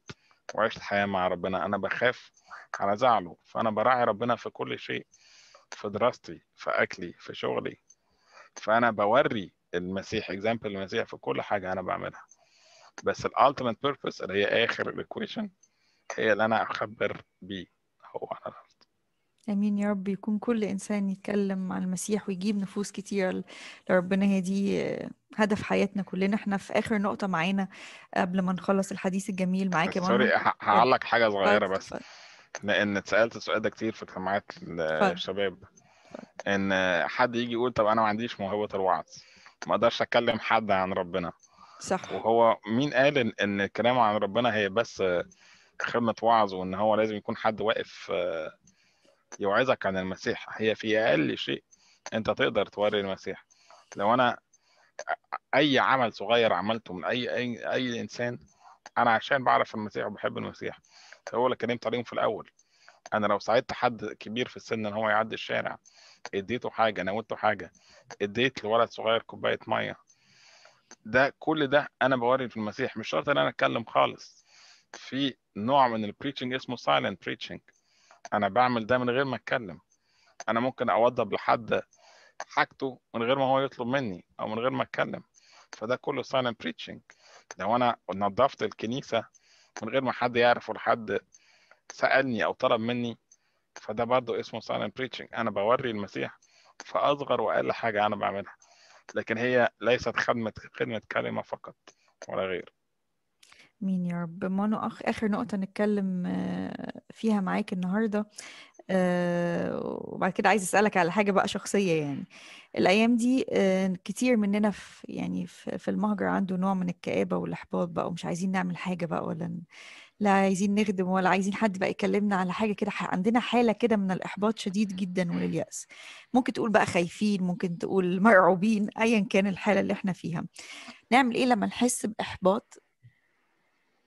وعشت حياه مع ربنا انا بخاف على زعله فانا براعي ربنا في كل شيء في دراستي في اكلي في شغلي فانا بوري المسيح اكزامبل المسيح في كل حاجه انا بعملها بس الالتيميت بيربس اللي هي اخر الايكويشن هي اللي انا اخبر بيه هو انا امين يا رب يكون كل انسان يتكلم عن المسيح ويجيب نفوس كتير لربنا هي دي آه، هدف حياتنا كلنا احنا في اخر نقطه معانا قبل ما نخلص الحديث الجميل معاك يا سوري هعلق حاجه صغيره بس لان اتسالت السؤال ده كتير في اجتماعات الشباب ان حد يجي يقول طب انا ما عنديش موهبه الوعظ ما اقدرش اكلم حد عن ربنا صح وهو مين قال ان الكلام عن ربنا هي بس خدمه وعظ وان هو لازم يكون حد واقف آه، يوعظك عن المسيح هي في اقل شيء انت تقدر توري المسيح لو انا اي عمل صغير عملته من اي اي اي انسان انا عشان بعرف المسيح وبحب المسيح هو اللي كلمت عليهم في الاول انا لو ساعدت حد كبير في السن ان هو يعدي الشارع اديته حاجه نوته حاجه اديت لولد صغير كوبايه ميه ده كل ده انا بوري في المسيح مش شرط ان انا اتكلم خالص في نوع من البريتشنج اسمه سايلنت بريتشنج انا بعمل ده من غير ما اتكلم انا ممكن اوضب لحد حاجته من غير ما هو يطلب مني او من غير ما اتكلم فده كله سايلنت بريتشنج لو انا نظفت الكنيسه من غير ما حد يعرف ولا حد سالني او طلب مني فده برضه اسمه سايلنت بريتشنج انا بوري المسيح في اصغر واقل حاجه انا بعملها لكن هي ليست خدمه خدمه كلمه فقط ولا غير مين يا رب مانو أخ آخر نقطة نتكلم آه، فيها معاك النهاردة آه، وبعد كده عايز أسألك على حاجة بقى شخصية يعني الأيام دي آه، كتير مننا في يعني في المهجر عنده نوع من الكآبة والإحباط بقى ومش عايزين نعمل حاجة بقى ولا لا عايزين نخدم ولا عايزين حد بقى يكلمنا على حاجه كده عندنا حاله كده من الاحباط شديد جدا وللياس ممكن تقول بقى خايفين ممكن تقول مرعوبين ايا كان الحاله اللي احنا فيها نعمل ايه لما نحس باحباط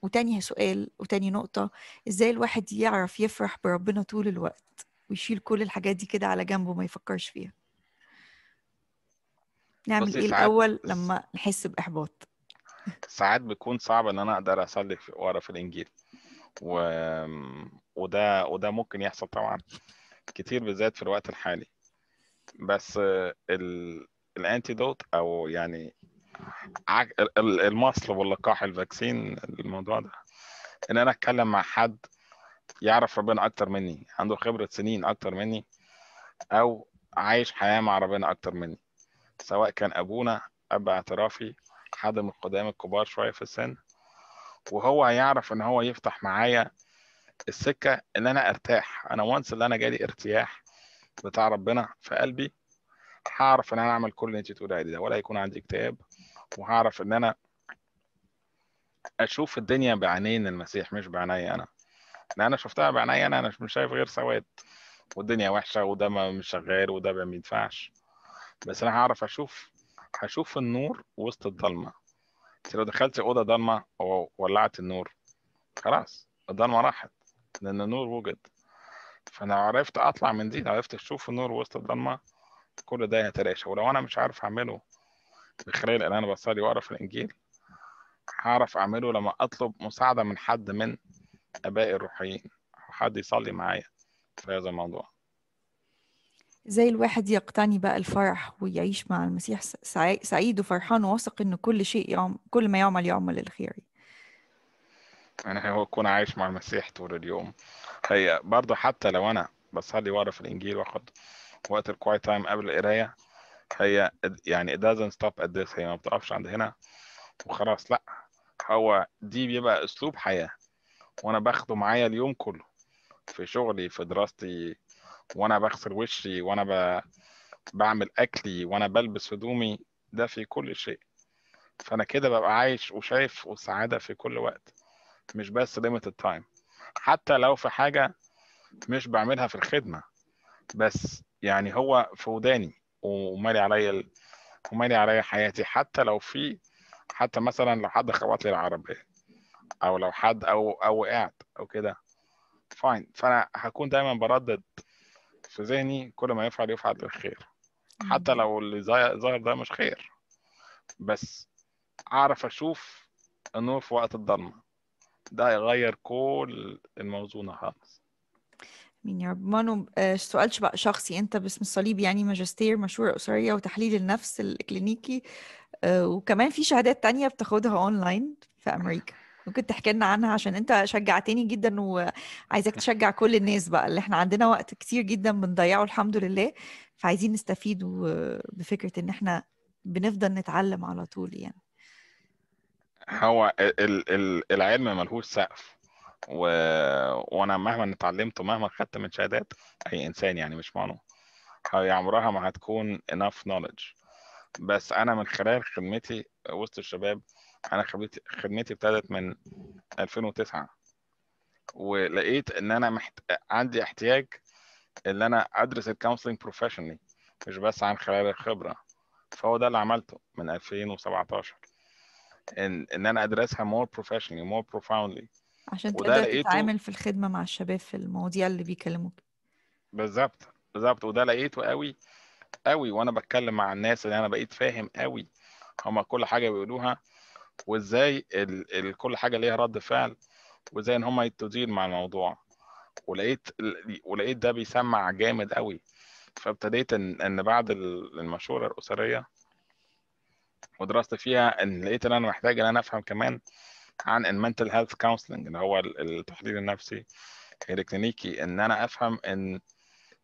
وتاني سؤال وتاني نقطة ازاي الواحد يعرف يفرح بربنا طول الوقت ويشيل كل الحاجات دي كده على جنبه وما يفكرش فيها نعمل ايه الأول لما نحس بإحباط ساعات بيكون صعب ان انا اقدر اصلي واقرا في الانجيل و... وده وده ممكن يحصل طبعا كتير بالذات في الوقت الحالي بس ال... الانتيدوت او يعني المصل واللقاح الفاكسين الموضوع ده ان انا اتكلم مع حد يعرف ربنا اكتر مني عنده خبره سنين اكتر مني او عايش حياه مع ربنا اكتر مني سواء كان ابونا اب اعترافي حد من القدام الكبار شويه في السن وهو هيعرف ان هو يفتح معايا السكه ان انا ارتاح انا وانس اللي انا جالي ارتياح بتاع ربنا في قلبي هعرف ان انا اعمل كل اللي انت تقول عليه ده ولا هيكون عندي اكتئاب وهعرف ان انا اشوف الدنيا بعينين المسيح مش بعيني انا لان انا شفتها بعيني انا انا مش شايف غير سواد والدنيا وحشه وده مش شغال وده ما بينفعش بس انا هعرف اشوف هشوف النور وسط الضلمه انت لو دخلت اوضه ضلمه وولعت النور خلاص الضلمه راحت لان النور وجد فانا عرفت اطلع من دي عرفت اشوف النور وسط الضلمه كل ده هيتلاشى ولو انا مش عارف اعمله خلال الان بصلي واقرا في الانجيل هعرف اعمله لما اطلب مساعده من حد من ابائي الروحيين او حد يصلي معايا في هذا الموضوع زي الواحد يقتني بقى الفرح ويعيش مع المسيح سعيد وفرحان وواثق ان كل شيء يعم كل ما يعمل يعمل للخير يعني هو اكون عايش مع المسيح طول اليوم هي برضه حتى لو انا بصلي واقرا في الانجيل واخد وقت الكوايت تايم قبل القرايه هي يعني it doesn't stop at this هي ما بتقفش عند هنا وخلاص لا هو دي بيبقى اسلوب حياه وانا باخده معايا اليوم كله في شغلي في دراستي وانا بغسل وشي وانا ب... بعمل اكلي وانا بلبس هدومي ده في كل شيء فانا كده ببقى عايش وشايف وسعاده في كل وقت مش بس ليميتد تايم حتى لو في حاجه مش بعملها في الخدمه بس يعني هو في وداني ومالي عليا ال... ومالي عليا حياتي حتى لو في حتى مثلا لو حد خبط لي العربيه او لو حد او او وقعت او كده فاين فانا هكون دايما بردد في ذهني كل ما يفعل يفعل للخير حتى لو اللي ظاهر ده مش خير بس اعرف اشوف النور في وقت الضلمه ده يغير كل الموزونه خالص امين يا رب مانو آه، سؤال شخصي انت باسم الصليب يعني ماجستير مشوره اسريه وتحليل النفس الكلينيكي آه، وكمان في شهادات تانية بتاخدها اونلاين في امريكا ممكن تحكي لنا عنها عشان انت شجعتني جدا وعايزاك (laughs) تشجع كل الناس بقى اللي احنا عندنا وقت كتير جدا بنضيعه الحمد لله فعايزين نستفيد بفكره ان احنا بنفضل نتعلم على طول يعني هو العلم ملهوش سقف و... وانا مهما اتعلمت ومهما خدت من شهادات اي انسان يعني مش معنى هي عمرها ما هتكون enough knowledge بس انا من خلال خدمتي وسط الشباب انا خدمتي خدمتي ابتدت من 2009 ولقيت ان انا محت... عندي احتياج ان انا ادرس الكونسلنج بروفيشنالي مش بس عن خلال الخبره فهو ده اللي عملته من 2017 ان ان انا ادرسها مور بروفيشنالي مور بروفاوندلي عشان وده تقدر لقيته تتعامل في الخدمة مع الشباب في المواضيع اللي بيكلموك بالظبط بالظبط وده لقيته قوي قوي وانا بتكلم مع الناس اللي انا بقيت فاهم قوي هما كل حاجة بيقولوها وازاي ال... ال... كل حاجة ليها رد فعل وازاي ان هما يتدين مع الموضوع ولقيت ولقيت ده بيسمع جامد قوي فابتديت ان ان بعد المشوره الاسريه ودراستي فيها ان لقيت ان انا محتاج ان انا افهم كمان عن المنتل هيلث كونسلنج اللي هو التحليل النفسي الكلينيكي ان انا افهم ان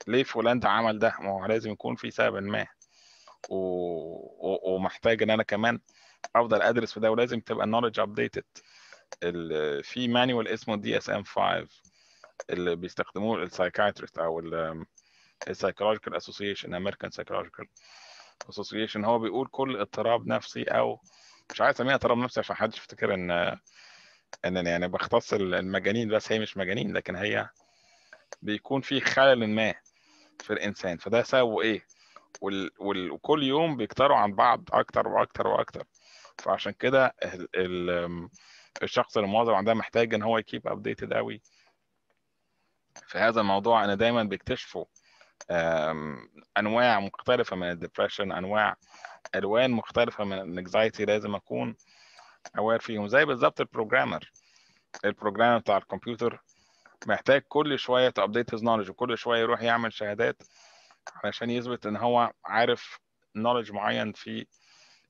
ليه فلان ده عمل ده ما هو لازم يكون في سبب ما و... و... ومحتاج ان انا كمان افضل ادرس في ده ولازم تبقى النولج ابديتد ال... في مانيوال اسمه دي اس ام 5 اللي بيستخدموه السايكايتريست او السايكولوجيكال اسوسيشن امريكان سايكولوجيكال اسوسيشن هو بيقول كل اضطراب نفسي او مش عايز اسميها تراب نفسي عشان محدش يفتكر ان ان يعني بختص المجانين بس هي مش مجانين لكن هي بيكون في خلل ما في الانسان فده سببه ايه وال... وال... وكل يوم بيكتروا عن بعض اكتر واكتر واكتر فعشان كده ال... ال... الشخص المواظب عندها محتاج ان هو يكيب ابديتد قوي في هذا الموضوع انا دايما بيكتشفوا انواع مختلفه من الدبريشن انواع الوان مختلفه من الانكزايتي لازم اكون اوير فيهم زي بالظبط البروجرامر البروجرامر بتاع الكمبيوتر محتاج كل شويه تابديت هيز نولج وكل شويه يروح يعمل شهادات علشان يثبت ان هو عارف نولج معين في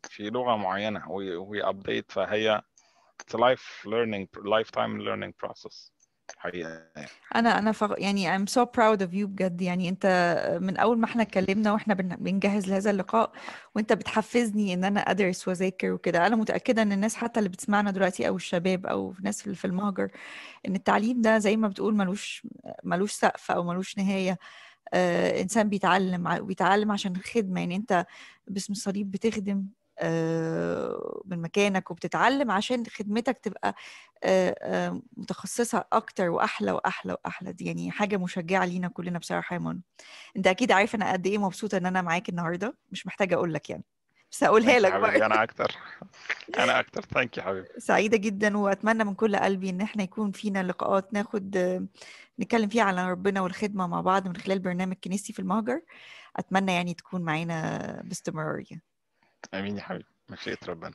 في لغه معينه ويابديت فهي لايف ليرنينج لايف تايم ليرنينج بروسس حقيقه يعني. انا انا فغ... يعني I'm so proud of you بجد يعني انت من اول ما احنا اتكلمنا واحنا بن... بنجهز لهذا اللقاء وانت بتحفزني ان انا ادرس واذاكر وكده انا متاكده ان الناس حتى اللي بتسمعنا دلوقتي او الشباب او الناس اللي في المهجر ان التعليم ده زي ما بتقول ملوش ملوش سقف او ملوش نهايه آه انسان بيتعلم بيتعلم عشان الخدمه يعني انت باسم الصليب بتخدم آه، من مكانك وبتتعلم عشان خدمتك تبقى آه، آه، متخصصة أكتر وأحلى وأحلى وأحلى دي يعني حاجة مشجعة لينا كلنا بصراحة يا مانو أنت أكيد عارف أنا قد إيه مبسوطة إن أنا معاك النهاردة مش محتاجة أقول لك يعني بس هقولها لك بقى (laughs) انا اكتر انا اكتر ثانك يو حبيبي سعيده جدا واتمنى من كل قلبي ان احنا يكون فينا لقاءات ناخد نتكلم فيها على ربنا والخدمه مع بعض من خلال برنامج كنيستي في المهجر اتمنى يعني تكون معانا باستمراريه mindjárt, meg szétröbben.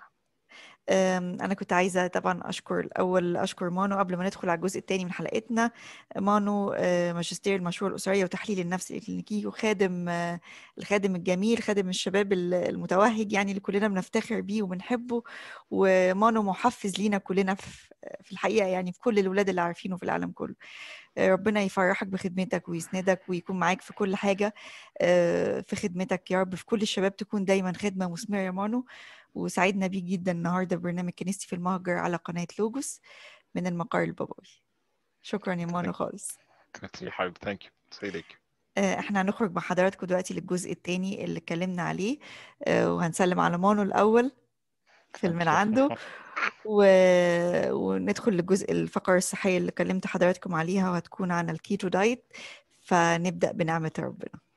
انا كنت عايزه طبعا اشكر الاول اشكر مانو قبل ما ندخل على الجزء الثاني من حلقتنا مانو آه، ماجستير المشروع الاسريه وتحليل النفس الكلينيكي وخادم آه، الخادم الجميل خادم الشباب المتوهج يعني اللي كلنا بنفتخر بيه وبنحبه ومانو محفز لينا كلنا في الحقيقه يعني في كل الولاد اللي عارفينه في العالم كله آه، ربنا يفرحك بخدمتك ويسندك ويكون معاك في كل حاجه في خدمتك يا رب في كل الشباب تكون دايما خدمه مثمره يا مانو وسعدنا بيه جدا النهارده برنامج كنيستي في المهجر على قناه لوجوس من المقر البابوي شكرا يا مانو خالص ميرسي حبيب ثانك يو سيدك احنا هنخرج مع حضراتكم دلوقتي للجزء الثاني اللي اتكلمنا عليه آه، وهنسلم على مانو الاول فيلم من عنده و... وندخل للجزء الفقرة الصحية اللي كلمت حضراتكم عليها وهتكون عن الكيتو دايت فنبدأ بنعمة ربنا